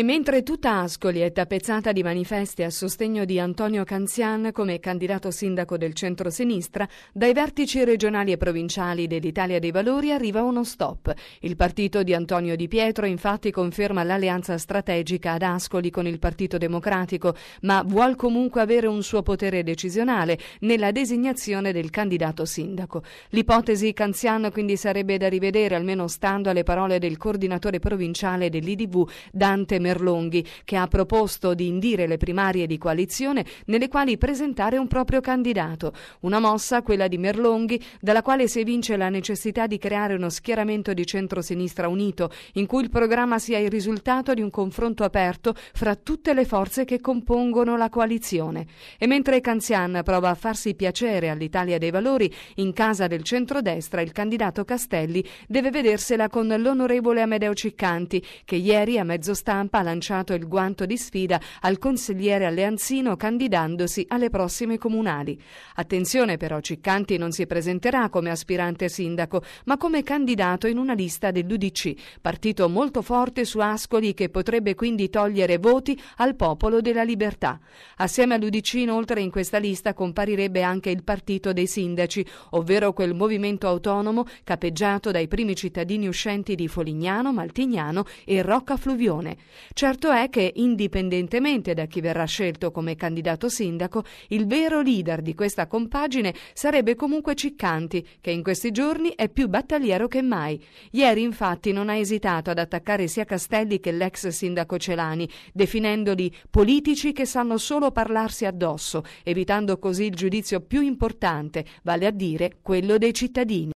E mentre tutta Ascoli è tappezzata di manifesti a sostegno di Antonio Canzian come candidato sindaco del centro-sinistra, dai vertici regionali e provinciali dell'Italia dei Valori arriva uno stop. Il partito di Antonio Di Pietro infatti conferma l'alleanza strategica ad Ascoli con il Partito Democratico, ma vuol comunque avere un suo potere decisionale nella designazione del candidato sindaco. L'ipotesi Canzian quindi sarebbe da rivedere, almeno stando alle parole del coordinatore provinciale dell'IDV, Dante Mercedes Merlonghi, che ha proposto di indire le primarie di coalizione nelle quali presentare un proprio candidato. Una mossa, quella di Merlonghi, dalla quale si evince la necessità di creare uno schieramento di centrosinistra unito, in cui il programma sia il risultato di un confronto aperto fra tutte le forze che compongono la coalizione. E mentre Canzian prova a farsi piacere all'Italia dei Valori, in casa del centrodestra il candidato Castelli deve vedersela con l'onorevole Amedeo Ciccanti, che ieri a mezzo stampa stampa ha lanciato il guanto di sfida al consigliere Alleanzino candidandosi alle prossime comunali. Attenzione però, Ciccanti non si presenterà come aspirante sindaco, ma come candidato in una lista dell'UDC, partito molto forte su Ascoli che potrebbe quindi togliere voti al popolo della libertà. Assieme all'UDC inoltre in questa lista comparirebbe anche il partito dei sindaci, ovvero quel movimento autonomo capeggiato dai primi cittadini uscenti di Folignano, Maltignano e Rocca Fluvione. Certo è che, indipendentemente da chi verrà scelto come candidato sindaco, il vero leader di questa compagine sarebbe comunque Ciccanti, che in questi giorni è più battagliero che mai. Ieri, infatti, non ha esitato ad attaccare sia Castelli che l'ex sindaco Celani, definendoli politici che sanno solo parlarsi addosso, evitando così il giudizio più importante, vale a dire quello dei cittadini.